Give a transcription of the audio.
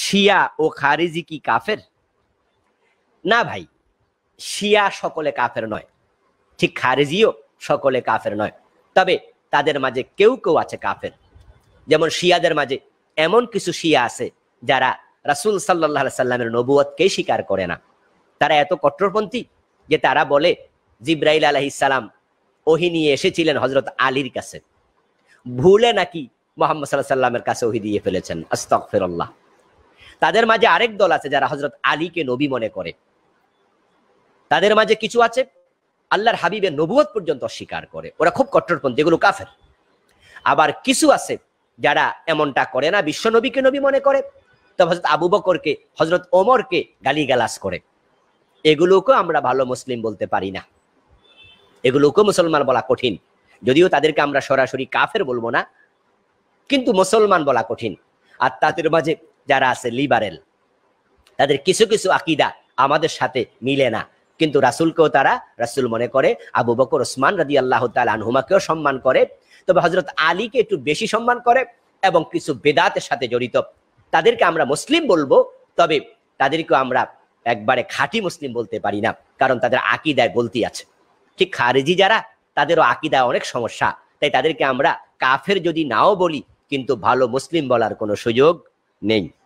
শিয়া ও খারিজি কি কাফের না ভাই শিয়া সকলে কাফের নয় ঠিক খারিজিও সকলে কাফের নয় তবে তাদের মাঝে কেউ কেউ আছে কাফের যেমন শিয়াদের মাঝে এমন কিছু শিয়া আছে যারা রাসুল সাল্লাহ সাল্লামের নবুয়তকে স্বীকার করে না তারা এত কট্টরপন্থী যে তারা বলে জিব্রাইল আলহিসাল্লাম ওহি নিয়ে এসেছিলেন হজরত আলীর কাছে ভুলে নাকি মোহাম্মদ সাল্লাহ সাল্লামের কাছে ওহি দিয়ে ফেলেছেন আস্তক ফেরল্লাহ তাদের মাঝে আরেক দল আছে যারা হজরত আলীকে নবী মনে করে তাদের মাঝে কিছু আছে আল্লাহর হাবিবের নবুয় পর্যন্ত অস্বীকার করে ওরা খুব কট্টরপন্থী যেগুলো কাফের আবার কিছু আছে যারা এমনটা করে না বিশ্ব নবীকে নবী মনে করে তো হজরত আবু বকরকে হজরত ওমরকে গালিগালাস করে এগুলোকেও আমরা ভালো মুসলিম বলতে পারি না এগুলোকেও মুসলমান বলা কঠিন যদিও তাদেরকে আমরা সরাসরি কাফের বলবো না কিন্তু মুসলমান বলা কঠিন আর তাদের মাঝে যারা আছে লিবারেল তাদের কিছু কিছু আকিদা আমাদের সাথে মিলে না কিন্তু রাসুলকেও তারা রাসুল মনে করে আবু বকর ওসমান রাজি আল্লাহ আনহুমাকেও সম্মান করে তবে হজরত আলীকে একটু বেশি সম্মান করে এবং কিছু বেদাতের সাথে জড়িত তাদেরকে আমরা মুসলিম বলবো তবে তাদেরকেও আমরা একবারে খাঁটি মুসলিম বলতে পারি না কারণ তাদের আকিদায় গলতি আছে ঠিক খারেজি যারা তাদেরও আকিদায় অনেক সমস্যা তাই তাদেরকে আমরা কাফের যদি নাও বলি কিন্তু ভালো মুসলিম বলার কোনো সুযোগ নেই